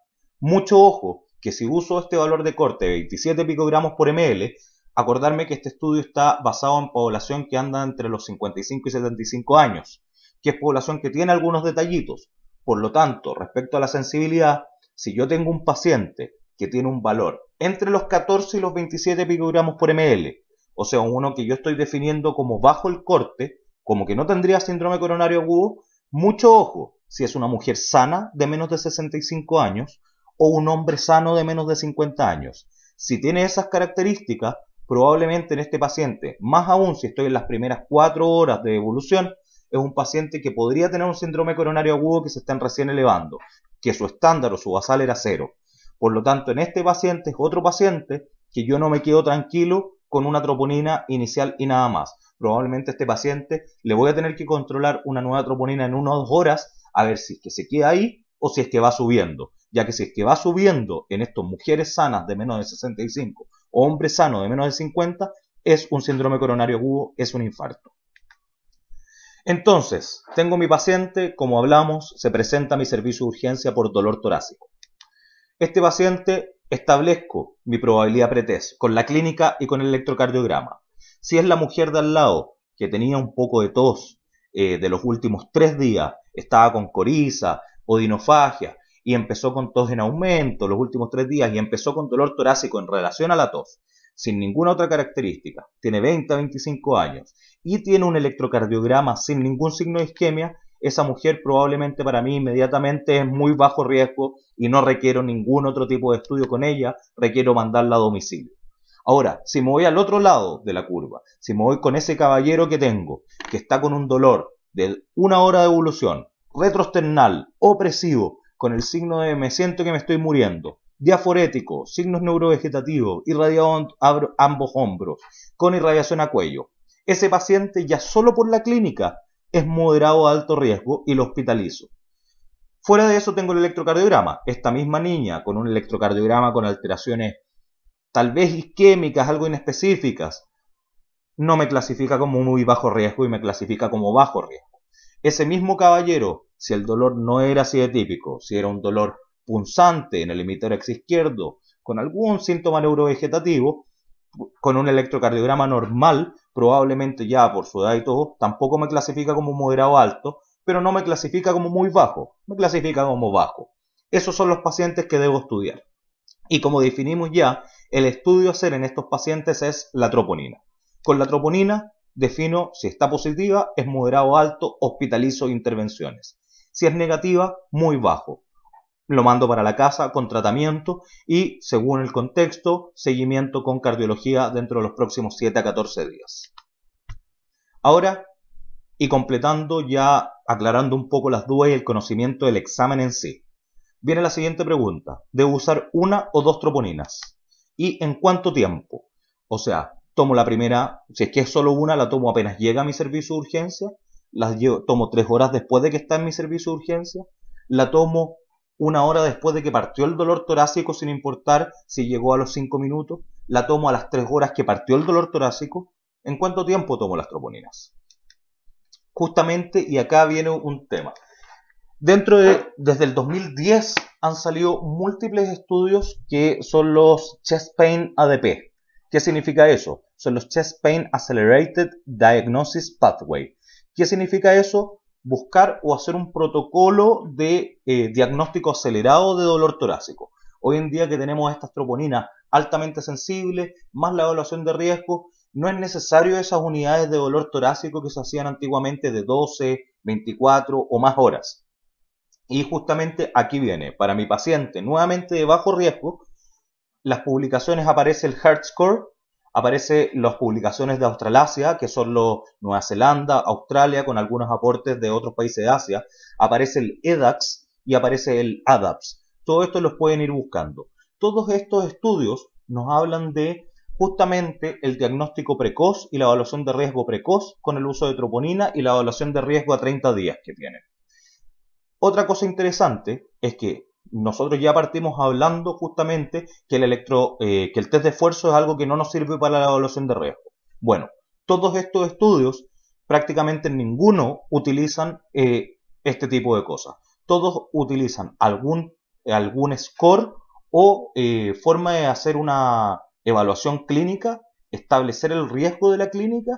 Mucho ojo, que si uso este valor de corte de 27 picogramos por ml, acordarme que este estudio está basado en población que anda entre los 55 y 75 años, que es población que tiene algunos detallitos, por lo tanto, respecto a la sensibilidad, si yo tengo un paciente que tiene un valor entre los 14 y los 27 picogramos por ml, o sea, uno que yo estoy definiendo como bajo el corte, como que no tendría síndrome coronario agudo, mucho ojo si es una mujer sana de menos de 65 años o un hombre sano de menos de 50 años. Si tiene esas características, probablemente en este paciente, más aún si estoy en las primeras 4 horas de evolución, es un paciente que podría tener un síndrome coronario agudo que se estén recién elevando, que su estándar o su basal era cero. Por lo tanto, en este paciente es otro paciente que yo no me quedo tranquilo con una troponina inicial y nada más. Probablemente este paciente le voy a tener que controlar una nueva troponina en unas horas a ver si es que se queda ahí o si es que va subiendo. Ya que si es que va subiendo en estos mujeres sanas de menos de 65 o hombres sanos de menos de 50, es un síndrome coronario agudo, es un infarto. Entonces, tengo mi paciente, como hablamos, se presenta a mi servicio de urgencia por dolor torácico. Este paciente establezco mi probabilidad pretest con la clínica y con el electrocardiograma. Si es la mujer de al lado, que tenía un poco de tos eh, de los últimos tres días, estaba con coriza o dinofagia y empezó con tos en aumento los últimos tres días y empezó con dolor torácico en relación a la tos sin ninguna otra característica, tiene 20 a 25 años y tiene un electrocardiograma sin ningún signo de isquemia, esa mujer probablemente para mí inmediatamente es muy bajo riesgo y no requiero ningún otro tipo de estudio con ella, requiero mandarla a domicilio. Ahora, si me voy al otro lado de la curva, si me voy con ese caballero que tengo, que está con un dolor de una hora de evolución, retrosternal, opresivo, con el signo de me siento que me estoy muriendo, diaforético, signos neurovegetativos, irradiado ambos hombros, con irradiación a cuello. Ese paciente ya solo por la clínica es moderado a alto riesgo y lo hospitalizo. Fuera de eso tengo el electrocardiograma. Esta misma niña con un electrocardiograma con alteraciones tal vez isquémicas, algo inespecíficas, no me clasifica como muy bajo riesgo y me clasifica como bajo riesgo. Ese mismo caballero, si el dolor no era así de típico, si era un dolor punzante en el ex izquierdo con algún síntoma neurovegetativo, con un electrocardiograma normal, probablemente ya por su edad y todo, tampoco me clasifica como moderado alto, pero no me clasifica como muy bajo, me clasifica como bajo. Esos son los pacientes que debo estudiar. Y como definimos ya, el estudio a hacer en estos pacientes es la troponina. Con la troponina defino si está positiva, es moderado alto, hospitalizo intervenciones. Si es negativa, muy bajo lo mando para la casa con tratamiento y, según el contexto, seguimiento con cardiología dentro de los próximos 7 a 14 días. Ahora, y completando ya aclarando un poco las dudas y el conocimiento del examen en sí, viene la siguiente pregunta. ¿Debo usar una o dos troponinas? ¿Y en cuánto tiempo? O sea, tomo la primera, si es que es solo una, la tomo apenas llega a mi servicio de urgencia, la tomo tres horas después de que está en mi servicio de urgencia, la tomo una hora después de que partió el dolor torácico, sin importar si llegó a los 5 minutos, la tomo a las 3 horas que partió el dolor torácico. ¿En cuánto tiempo tomo las troponinas? Justamente, y acá viene un tema. Dentro de, desde el 2010 han salido múltiples estudios que son los chest pain ADP. ¿Qué significa eso? Son los chest pain accelerated diagnosis pathway. ¿Qué significa eso? buscar o hacer un protocolo de eh, diagnóstico acelerado de dolor torácico. Hoy en día que tenemos estas troponinas altamente sensibles, más la evaluación de riesgo, no es necesario esas unidades de dolor torácico que se hacían antiguamente de 12, 24 o más horas. Y justamente aquí viene, para mi paciente nuevamente de bajo riesgo, las publicaciones aparece el Heart Score, aparecen las publicaciones de Australasia, que son los Nueva Zelanda, Australia, con algunos aportes de otros países de Asia. Aparece el EDAX y aparece el ADAPS. Todo esto los pueden ir buscando. Todos estos estudios nos hablan de justamente el diagnóstico precoz y la evaluación de riesgo precoz con el uso de troponina y la evaluación de riesgo a 30 días que tienen. Otra cosa interesante es que nosotros ya partimos hablando justamente que el, electro, eh, que el test de esfuerzo es algo que no nos sirve para la evaluación de riesgo. Bueno, todos estos estudios, prácticamente ninguno utilizan eh, este tipo de cosas. Todos utilizan algún, algún score o eh, forma de hacer una evaluación clínica, establecer el riesgo de la clínica,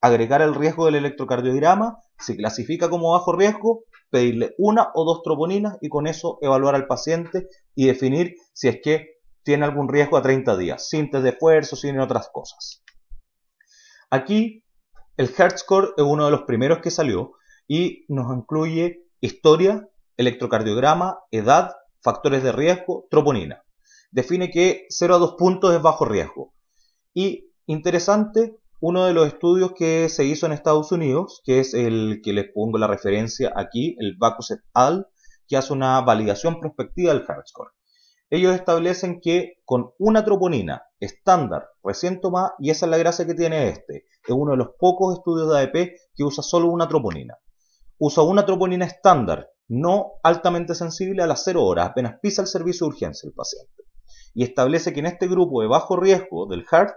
agregar el riesgo del electrocardiograma, se clasifica como bajo riesgo, pedirle una o dos troponinas y con eso evaluar al paciente y definir si es que tiene algún riesgo a 30 días, sin test de esfuerzo, sin otras cosas. Aquí el score es uno de los primeros que salió y nos incluye historia, electrocardiograma, edad, factores de riesgo, troponina. Define que 0 a 2 puntos es bajo riesgo. Y interesante, uno de los estudios que se hizo en Estados Unidos, que es el que les pongo la referencia aquí, el Bacus et al., que hace una validación prospectiva del Score. Ellos establecen que con una troponina estándar recién tomada, y esa es la gracia que tiene este, es uno de los pocos estudios de ADP e que usa solo una troponina. Usa una troponina estándar, no altamente sensible a las 0 horas, apenas pisa el servicio de urgencia el paciente. Y establece que en este grupo de bajo riesgo del Heart,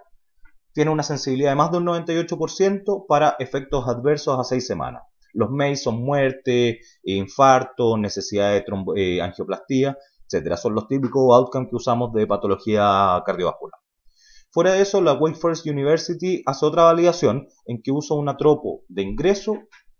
tiene una sensibilidad de más de un 98% para efectos adversos a 6 semanas. Los MEI son muerte, infarto, necesidad de eh, angioplastía, etcétera. Son los típicos outcomes que usamos de patología cardiovascular. Fuera de eso, la Wake University hace otra validación en que usa un atropo de ingreso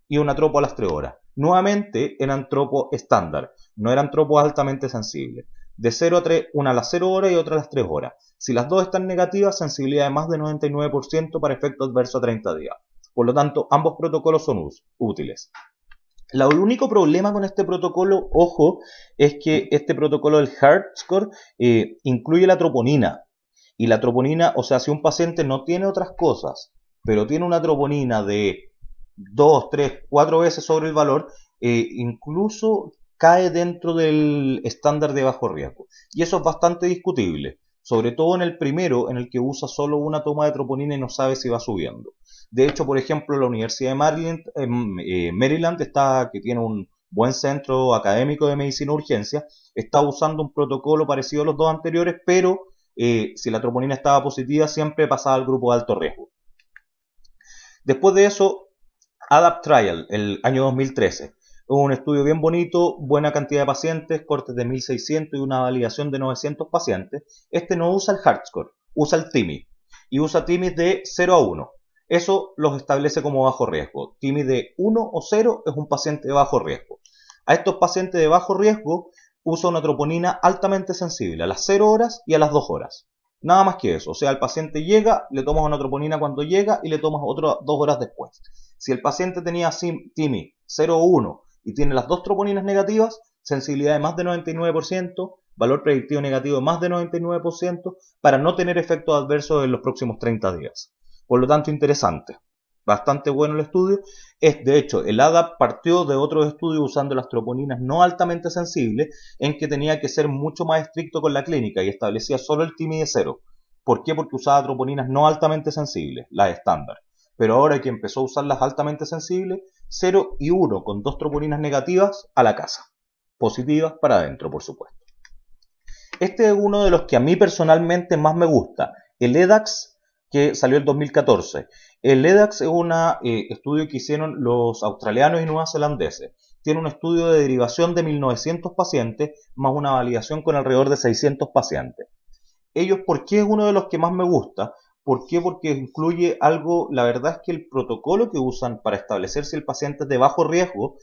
y un atropo a las 3 horas. Nuevamente eran tropos estándar, no eran tropos altamente sensibles. De 0 a 3, una a las 0 horas y otra a las 3 horas. Si las dos están negativas, sensibilidad de más de 99% para efecto adverso a 30 días. Por lo tanto, ambos protocolos son útiles. el único problema con este protocolo, ojo, es que este protocolo del HEART-SCORE eh, incluye la troponina. Y la troponina, o sea, si un paciente no tiene otras cosas, pero tiene una troponina de 2, 3, 4 veces sobre el valor, eh, incluso cae dentro del estándar de bajo riesgo. Y eso es bastante discutible sobre todo en el primero, en el que usa solo una toma de troponina y no sabe si va subiendo. De hecho, por ejemplo, la Universidad de Maryland, em, eh, Maryland está, que tiene un buen centro académico de medicina de urgencia, está usando un protocolo parecido a los dos anteriores, pero eh, si la troponina estaba positiva, siempre pasaba al grupo de alto riesgo. Después de eso, ADAPT Trial, el año 2013. Un estudio bien bonito, buena cantidad de pacientes, cortes de 1600 y una validación de 900 pacientes. Este no usa el hardscore, usa el TIMI y usa TIMI de 0 a 1. Eso los establece como bajo riesgo. TIMI de 1 o 0 es un paciente de bajo riesgo. A estos pacientes de bajo riesgo usa una troponina altamente sensible a las 0 horas y a las 2 horas. Nada más que eso. O sea, el paciente llega, le tomas una troponina cuando llega y le tomas otra 2 horas después. Si el paciente tenía TIMI 0 o 1 y tiene las dos troponinas negativas, sensibilidad de más de 99%, valor predictivo negativo de más de 99%, para no tener efectos adversos en los próximos 30 días. Por lo tanto, interesante. Bastante bueno el estudio. Es, de hecho, el ADA partió de otro estudio usando las troponinas no altamente sensibles, en que tenía que ser mucho más estricto con la clínica y establecía solo el timide cero. ¿Por qué? Porque usaba troponinas no altamente sensibles, las estándar. Pero ahora que empezó a usar las altamente sensibles, 0 y 1 con dos troponinas negativas a la casa. Positivas para adentro, por supuesto. Este es uno de los que a mí personalmente más me gusta. El EDAX que salió en 2014. El EDAX es un eh, estudio que hicieron los australianos y neozelandeses. Tiene un estudio de derivación de 1.900 pacientes más una validación con alrededor de 600 pacientes. Ellos, ¿por qué es uno de los que más me gusta? ¿Por qué? Porque incluye algo, la verdad es que el protocolo que usan para establecer si el paciente es de bajo riesgo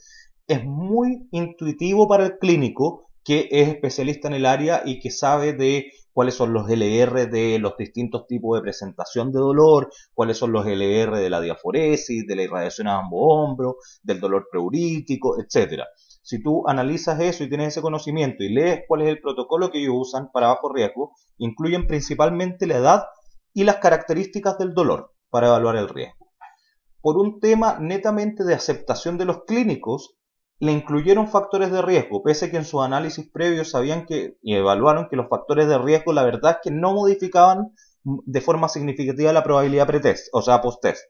es muy intuitivo para el clínico que es especialista en el área y que sabe de cuáles son los LR de los distintos tipos de presentación de dolor, cuáles son los LR de la diaforesis, de la irradiación a ambos hombros, del dolor preurítico, etc. Si tú analizas eso y tienes ese conocimiento y lees cuál es el protocolo que ellos usan para bajo riesgo, incluyen principalmente la edad y las características del dolor para evaluar el riesgo. Por un tema netamente de aceptación de los clínicos, le incluyeron factores de riesgo, pese a que en su análisis previos sabían que y evaluaron que los factores de riesgo, la verdad es que no modificaban de forma significativa la probabilidad pretest, o sea, post-test,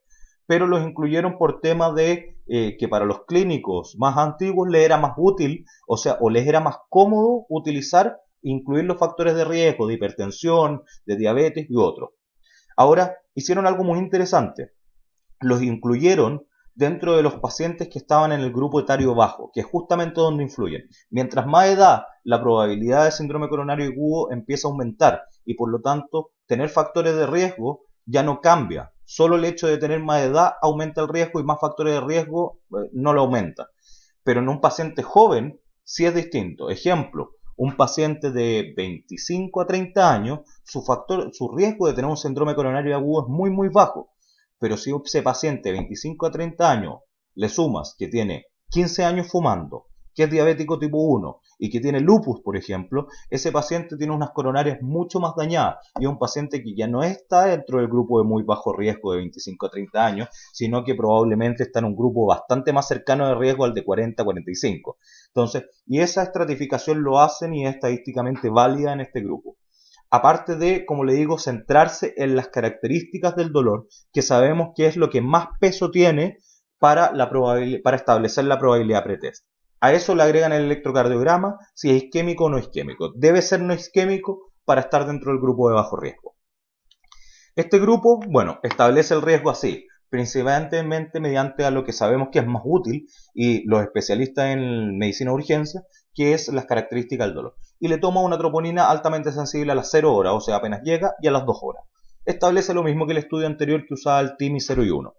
pero los incluyeron por tema de eh, que para los clínicos más antiguos les era más útil, o sea, o les era más cómodo utilizar, incluir los factores de riesgo de hipertensión, de diabetes y otros. Ahora, hicieron algo muy interesante. Los incluyeron dentro de los pacientes que estaban en el grupo etario bajo, que es justamente donde influyen. Mientras más edad, la probabilidad de síndrome coronario agudo empieza a aumentar y por lo tanto tener factores de riesgo ya no cambia. Solo el hecho de tener más edad aumenta el riesgo y más factores de riesgo eh, no lo aumenta. Pero en un paciente joven sí es distinto. Ejemplo, un paciente de 25 a 30 años, su, factor, su riesgo de tener un síndrome coronario agudo es muy, muy bajo. Pero si ese paciente de 25 a 30 años le sumas que tiene 15 años fumando, que es diabético tipo 1 y que tiene lupus, por ejemplo, ese paciente tiene unas coronarias mucho más dañadas y es un paciente que ya no está dentro del grupo de muy bajo riesgo de 25 a 30 años, sino que probablemente está en un grupo bastante más cercano de riesgo al de 40 a 45. Entonces, y esa estratificación lo hacen y es estadísticamente válida en este grupo aparte de, como le digo, centrarse en las características del dolor, que sabemos que es lo que más peso tiene para, para establecer la probabilidad pretest. A eso le agregan el electrocardiograma, si es isquémico o no isquémico. Debe ser no isquémico para estar dentro del grupo de bajo riesgo. Este grupo, bueno, establece el riesgo así, principalmente mediante a lo que sabemos que es más útil y los especialistas en medicina urgencia, que es las características del dolor. Y le toma una troponina altamente sensible a las 0 horas, o sea, apenas llega, y a las 2 horas. Establece lo mismo que el estudio anterior que usaba el TIMI 0 y 1.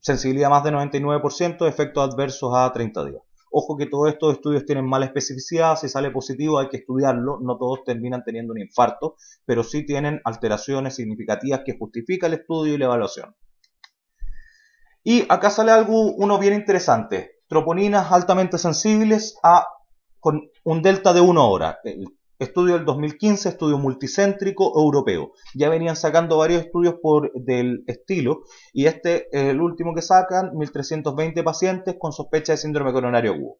Sensibilidad más de 99%, efectos adversos a 30 días. Ojo que todos estos estudios tienen mala especificidad, si sale positivo hay que estudiarlo, no todos terminan teniendo un infarto, pero sí tienen alteraciones significativas que justifica el estudio y la evaluación. Y acá sale algo, uno bien interesante, troponinas altamente sensibles a, con un delta de 1 hora. Estudio del 2015, estudio multicéntrico europeo. Ya venían sacando varios estudios por, del estilo y este es el último que sacan, 1320 pacientes con sospecha de síndrome coronario agudo.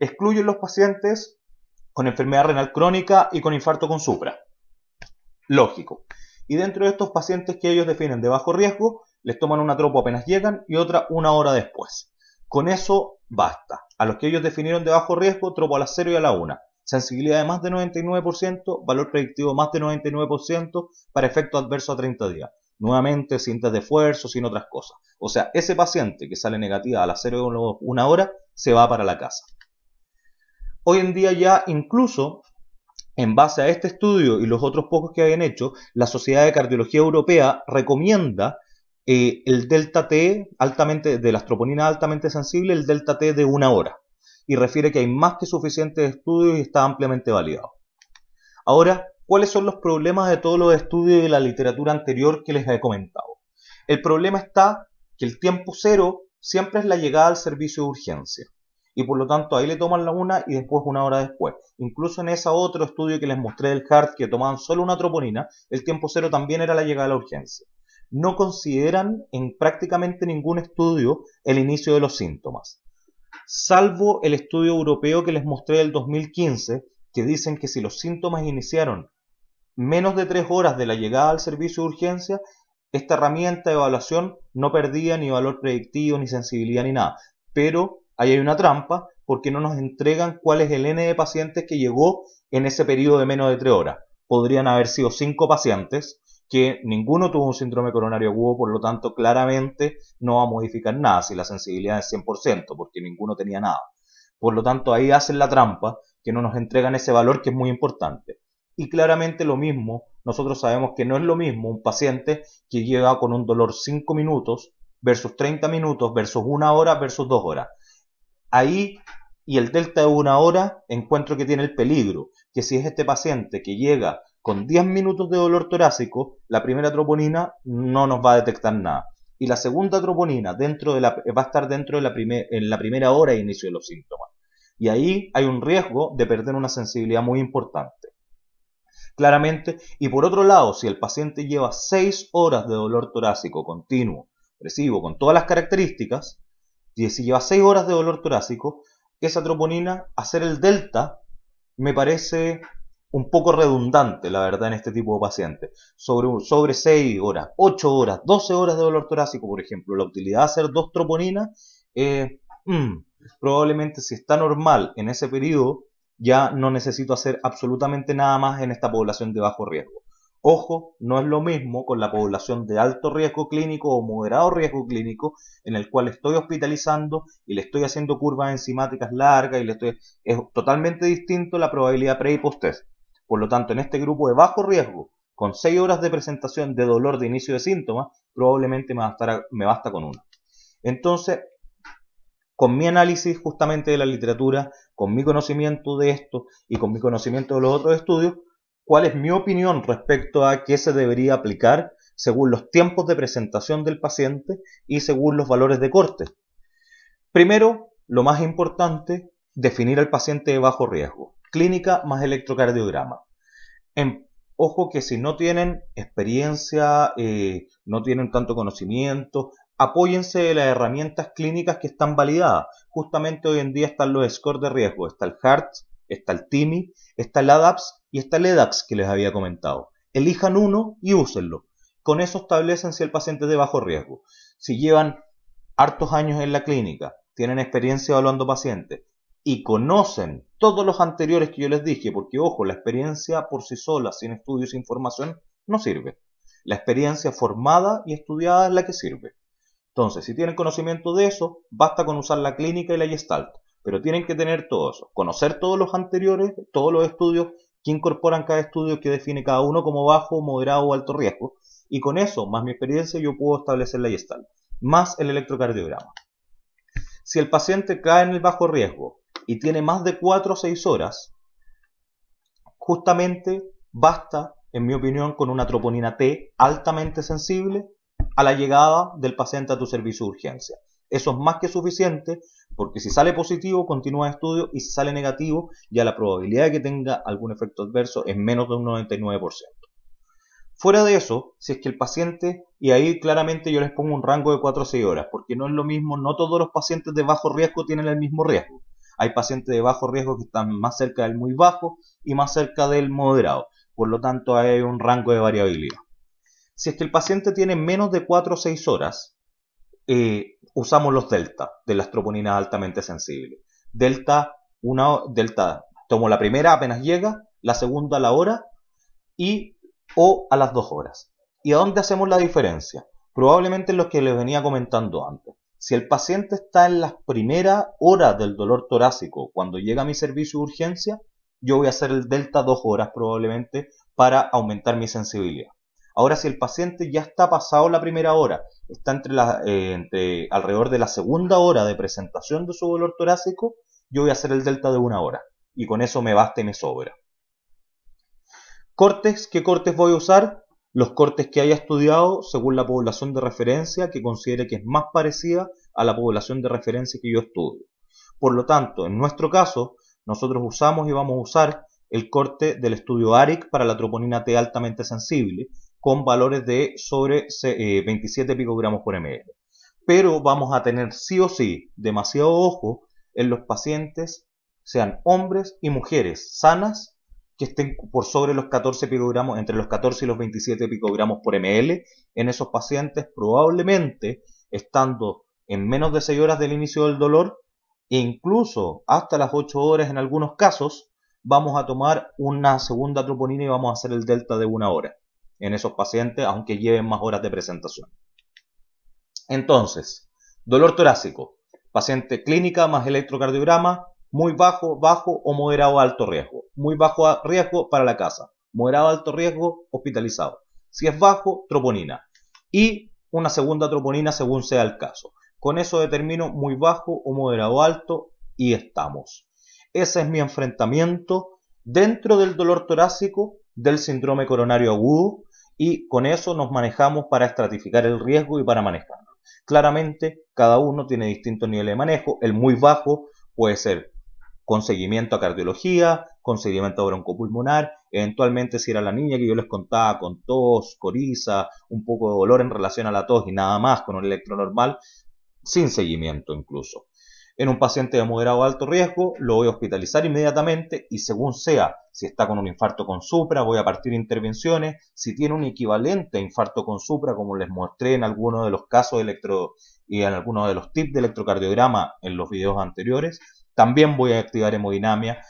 Excluyen los pacientes con enfermedad renal crónica y con infarto con supra. Lógico. Y dentro de estos pacientes que ellos definen de bajo riesgo, les toman una tropa apenas llegan y otra una hora después. Con eso basta. A los que ellos definieron de bajo riesgo, tropo a las 0 y a la 1 sensibilidad de más de 99%, valor predictivo más de 99% para efecto adverso a 30 días. Nuevamente, sin test de esfuerzo, sin otras cosas. O sea, ese paciente que sale negativa a la las una hora se va para la casa. Hoy en día ya incluso en base a este estudio y los otros pocos que habían hecho, la Sociedad de Cardiología Europea recomienda eh, el delta T altamente de la astroponina altamente sensible, el delta T de una hora y refiere que hay más que suficientes estudios y está ampliamente validado. Ahora, ¿cuáles son los problemas de todos los estudios de la literatura anterior que les he comentado? El problema está que el tiempo cero siempre es la llegada al servicio de urgencia. Y por lo tanto ahí le toman la una y después una hora después. Incluso en ese otro estudio que les mostré del HART que tomaban solo una troponina, el tiempo cero también era la llegada a la urgencia. No consideran en prácticamente ningún estudio el inicio de los síntomas salvo el estudio europeo que les mostré del 2015, que dicen que si los síntomas iniciaron menos de tres horas de la llegada al servicio de urgencia, esta herramienta de evaluación no perdía ni valor predictivo, ni sensibilidad, ni nada. Pero ahí hay una trampa porque no nos entregan cuál es el N de pacientes que llegó en ese periodo de menos de tres horas. Podrían haber sido cinco pacientes que ninguno tuvo un síndrome coronario agudo, por lo tanto, claramente no va a modificar nada si la sensibilidad es 100%, porque ninguno tenía nada. Por lo tanto, ahí hacen la trampa, que no nos entregan ese valor que es muy importante. Y claramente lo mismo, nosotros sabemos que no es lo mismo un paciente que llega con un dolor 5 minutos versus 30 minutos versus una hora versus dos horas. Ahí y el delta de una hora encuentro que tiene el peligro, que si es este paciente que llega con 10 minutos de dolor torácico, la primera troponina no nos va a detectar nada. Y la segunda troponina va a estar dentro de la, en la primera hora de inicio de los síntomas. Y ahí hay un riesgo de perder una sensibilidad muy importante. Claramente, y por otro lado, si el paciente lleva 6 horas de dolor torácico continuo, presivo, con todas las características, y si lleva 6 horas de dolor torácico, esa troponina, hacer el delta, me parece un poco redundante, la verdad, en este tipo de pacientes. Sobre, sobre 6 horas, 8 horas, 12 horas de dolor torácico, por ejemplo, la utilidad de hacer dos troponinas, eh, mm, probablemente si está normal en ese periodo, ya no necesito hacer absolutamente nada más en esta población de bajo riesgo. Ojo, no es lo mismo con la población de alto riesgo clínico o moderado riesgo clínico, en el cual estoy hospitalizando y le estoy haciendo curvas enzimáticas largas y le estoy... Es totalmente distinto la probabilidad pre y post-test. Por lo tanto, en este grupo de bajo riesgo, con 6 horas de presentación de dolor de inicio de síntomas, probablemente me, me basta con una. Entonces, con mi análisis justamente de la literatura, con mi conocimiento de esto y con mi conocimiento de los otros estudios, cuál es mi opinión respecto a qué se debería aplicar según los tiempos de presentación del paciente y según los valores de corte. Primero, lo más importante, definir al paciente de bajo riesgo clínica más electrocardiograma. En, ojo que si no tienen experiencia, eh, no tienen tanto conocimiento, apóyense de las herramientas clínicas que están validadas. Justamente hoy en día están los scores de riesgo, está el HART, está el TIMI, está el ADAPS y está el EDAX que les había comentado. Elijan uno y úsenlo. Con eso establecen si el paciente es de bajo riesgo. Si llevan hartos años en la clínica, tienen experiencia evaluando pacientes y conocen todos los anteriores que yo les dije, porque ojo, la experiencia por sí sola, sin estudios, sin formación, no sirve. La experiencia formada y estudiada es la que sirve. Entonces, si tienen conocimiento de eso, basta con usar la clínica y la gestalt, pero tienen que tener todo eso, conocer todos los anteriores, todos los estudios que incorporan cada estudio, que define cada uno como bajo, moderado o alto riesgo, y con eso, más mi experiencia, yo puedo establecer la gestalt, más el electrocardiograma. Si el paciente cae en el bajo riesgo, y tiene más de 4 o 6 horas, justamente basta, en mi opinión, con una troponina T altamente sensible a la llegada del paciente a tu servicio de urgencia. Eso es más que suficiente porque si sale positivo continúa el estudio y si sale negativo ya la probabilidad de que tenga algún efecto adverso es menos de un 99%. Fuera de eso, si es que el paciente, y ahí claramente yo les pongo un rango de 4 a 6 horas, porque no es lo mismo, no todos los pacientes de bajo riesgo tienen el mismo riesgo. Hay pacientes de bajo riesgo que están más cerca del muy bajo y más cerca del moderado. Por lo tanto, hay un rango de variabilidad. Si es que el paciente tiene menos de 4 o 6 horas, eh, usamos los delta de la troponinas altamente sensible. Delta, una, delta, tomo la primera apenas llega, la segunda a la hora y o a las 2 horas. ¿Y a dónde hacemos la diferencia? Probablemente en los que les venía comentando antes. Si el paciente está en las primeras horas del dolor torácico, cuando llega a mi servicio de urgencia, yo voy a hacer el delta dos horas probablemente para aumentar mi sensibilidad. Ahora, si el paciente ya está pasado la primera hora, está entre, eh, alrededor de la segunda hora de presentación de su dolor torácico, yo voy a hacer el delta de una hora. Y con eso me basta y me sobra. Cortes, ¿qué cortes voy a usar? los cortes que haya estudiado según la población de referencia que considere que es más parecida a la población de referencia que yo estudio. Por lo tanto, en nuestro caso, nosotros usamos y vamos a usar el corte del estudio ARIC para la troponina T altamente sensible con valores de sobre 27 eh, picogramos por ml. Pero vamos a tener sí o sí demasiado ojo en los pacientes, sean hombres y mujeres sanas que estén por sobre los 14 picogramos, entre los 14 y los 27 picogramos por ml en esos pacientes, probablemente estando en menos de 6 horas del inicio del dolor e incluso hasta las 8 horas en algunos casos, vamos a tomar una segunda troponina y vamos a hacer el delta de una hora en esos pacientes, aunque lleven más horas de presentación. Entonces, dolor torácico, paciente clínica más electrocardiograma, muy bajo, bajo o moderado alto riesgo. Muy bajo riesgo para la casa, moderado alto riesgo hospitalizado. Si es bajo, troponina. Y una segunda troponina según sea el caso. Con eso determino muy bajo o moderado alto y estamos. Ese es mi enfrentamiento dentro del dolor torácico del síndrome coronario agudo y con eso nos manejamos para estratificar el riesgo y para manejarlo. Claramente, cada uno tiene distintos niveles de manejo. El muy bajo puede ser con seguimiento a cardiología, con seguimiento a broncopulmonar, eventualmente si era la niña que yo les contaba con tos, coriza, un poco de dolor en relación a la tos y nada más con un electro normal, sin seguimiento incluso. En un paciente de moderado o alto riesgo lo voy a hospitalizar inmediatamente y según sea, si está con un infarto con supra, voy a partir intervenciones. Si tiene un equivalente a infarto con supra, como les mostré en algunos de los casos de electro y en algunos de los tips de electrocardiograma en los videos anteriores, también voy a activar hemodinamia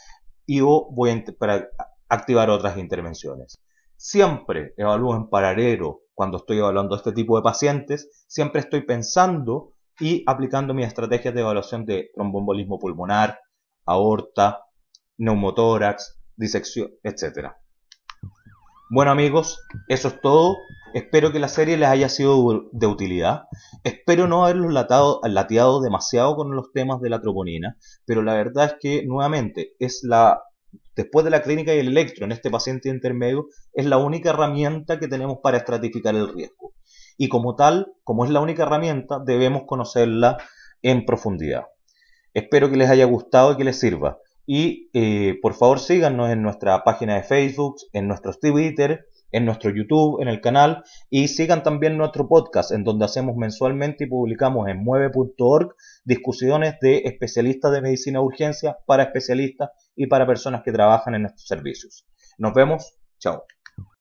y voy a para activar otras intervenciones. Siempre evalúo en paralelo cuando estoy evaluando este tipo de pacientes, siempre estoy pensando y aplicando mis estrategias de evaluación de trombombolismo pulmonar, aorta, neumotórax, disección, etc. Bueno amigos, eso es todo. Espero que la serie les haya sido de utilidad. Espero no haberlos latado, lateado demasiado con los temas de la troponina, pero la verdad es que nuevamente es la después de la clínica y el electro en este paciente intermedio es la única herramienta que tenemos para estratificar el riesgo. Y como tal, como es la única herramienta, debemos conocerla en profundidad. Espero que les haya gustado y que les sirva. Y eh, por favor síganos en nuestra página de Facebook, en nuestros Twitter, en nuestro YouTube, en el canal y sigan también nuestro podcast en donde hacemos mensualmente y publicamos en mueve.org discusiones de especialistas de medicina de urgencia para especialistas y para personas que trabajan en estos servicios. Nos vemos, chao.